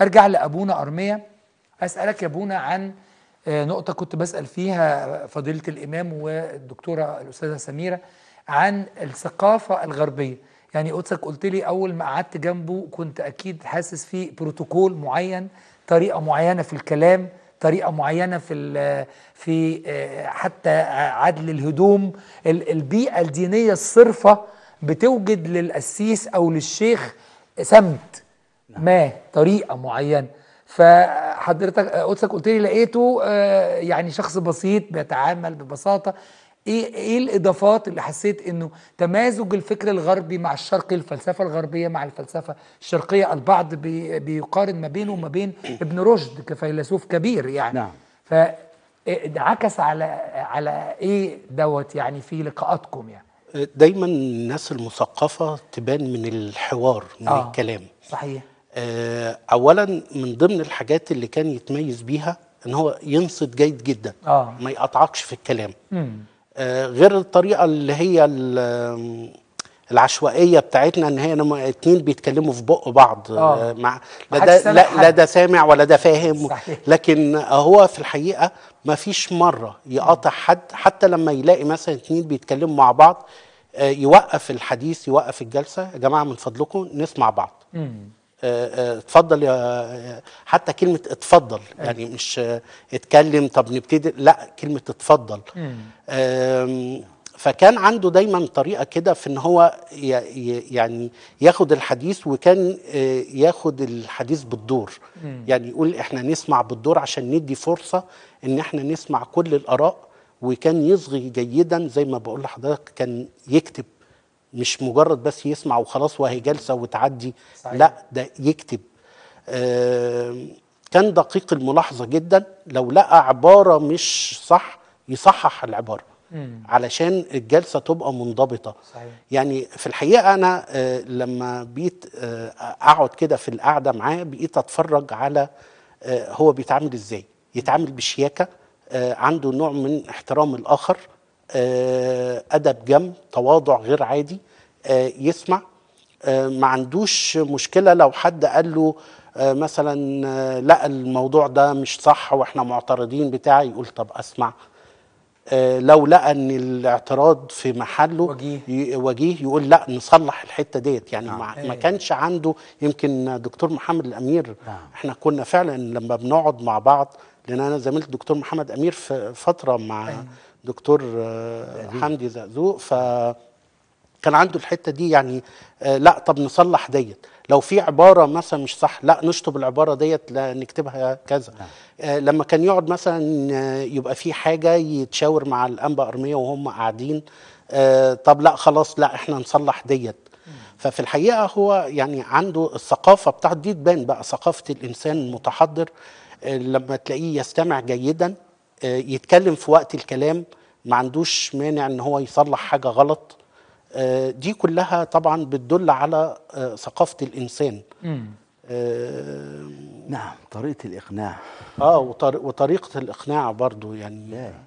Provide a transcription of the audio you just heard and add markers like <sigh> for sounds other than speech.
ارجع لابونا ارميه اسالك يا ابونا عن آه، نقطه كنت بسال فيها فضيله الامام والدكتوره الاستاذه سميره عن الثقافه الغربيه يعني قدسك قلت لي اول ما قعدت جنبه كنت اكيد حاسس في بروتوكول معين طريقه معينه في الكلام طريقه معينه في في آه، حتى عدل الهدوم البيئه الدينيه الصرفه بتوجد للقسيس او للشيخ سمت نعم. ما طريقه معينه فحضرتك قدسك قلت لي لقيته آه، يعني شخص بسيط بيتعامل ببساطه ايه ايه الاضافات اللي حسيت انه تمازج الفكر الغربي مع الشرقي الفلسفه الغربيه مع الفلسفه الشرقيه البعض بي بيقارن ما بينه وما بين <coughs> ابن رشد كفيلسوف كبير يعني نعم ف عكس على على ايه دوت يعني في لقاءاتكم يعني دايما الناس المثقفه تبان من الحوار من آه الكلام صحيح آه، اولا من ضمن الحاجات اللي كان يتميز بيها ان هو ينصت جيد جدا آه. ما يقطعكش في الكلام آه غير الطريقه اللي هي العشوائيه بتاعتنا ان هي لما اتنين بيتكلموا في بق بعض آه. آه، مع لا ده لا, لا ده سامع ولا ده فاهم صحيح. لكن هو في الحقيقه ما فيش مره يقاطع حد حتى لما يلاقي مثلا اتنين بيتكلموا مع بعض آه يوقف الحديث يوقف الجلسه يا جماعه من فضلكم نسمع بعض مم. اتفضل يا حتى كلمه اتفضل أيوة. يعني مش اتكلم طب نبتدي لا كلمه اتفضل فكان عنده دايما طريقه كده في ان هو يعني ياخد الحديث وكان آه، ياخد الحديث بالدور يعني يقول احنا نسمع بالدور عشان ندي فرصه ان احنا نسمع كل الاراء وكان يصغي جيدا زي ما بقول لحضرتك كان يكتب مش مجرد بس يسمع وخلاص وهي جلسه وتعدي صحيح. لا ده يكتب كان دقيق الملاحظه جدا لو لقى عباره مش صح يصحح العباره مم. علشان الجلسه تبقى منضبطه صحيح. يعني في الحقيقه انا آه، لما بقيت آه، اقعد كده في القعده معاه بقيت اتفرج على آه، هو بيتعامل ازاي يتعامل بشياكه عنده نوع من احترام الاخر آه، ادب جم تواضع غير عادي آه، يسمع آه، ما عندوش مشكله لو حد قال له مثلا لا الموضوع ده مش صح واحنا معترضين بتاع يقول طب اسمع لو لقى ان الاعتراض في محله وجيه, وجيه يقول لا نصلح الحته ديت يعني نعم. إيه. ما كانش عنده يمكن دكتور محمد الامير نعم. احنا كنا فعلا لما بنقعد مع بعض لان انا زميلت دكتور محمد امير في فتره مع أيه. دكتور آه، حمدي زقزوق ف كان عنده الحته دي يعني آه، لا طب نصلح ديت لو في عباره مثلا مش صح لا نشطب العباره ديت نكتبها كذا نعم. آه، لما كان يقعد مثلا يبقى في حاجه يتشاور مع الانبا ارميه وهم قاعدين طب لا خلاص لا احنا نصلح ديت ففي الحقيقه هو يعني عنده الثقافه بتاعته دي تبان بقى ثقافه الانسان المتحضر لما تلاقيه يستمع جيدا آه، يتكلم في وقت الكلام ما عندوش مانع ان هو يصلح حاجه غلط آه، دي كلها طبعا بتدل على آه، ثقافه الانسان نعم طريقه الاقناع اه وطريقه الاقناع برضو يعني نعم.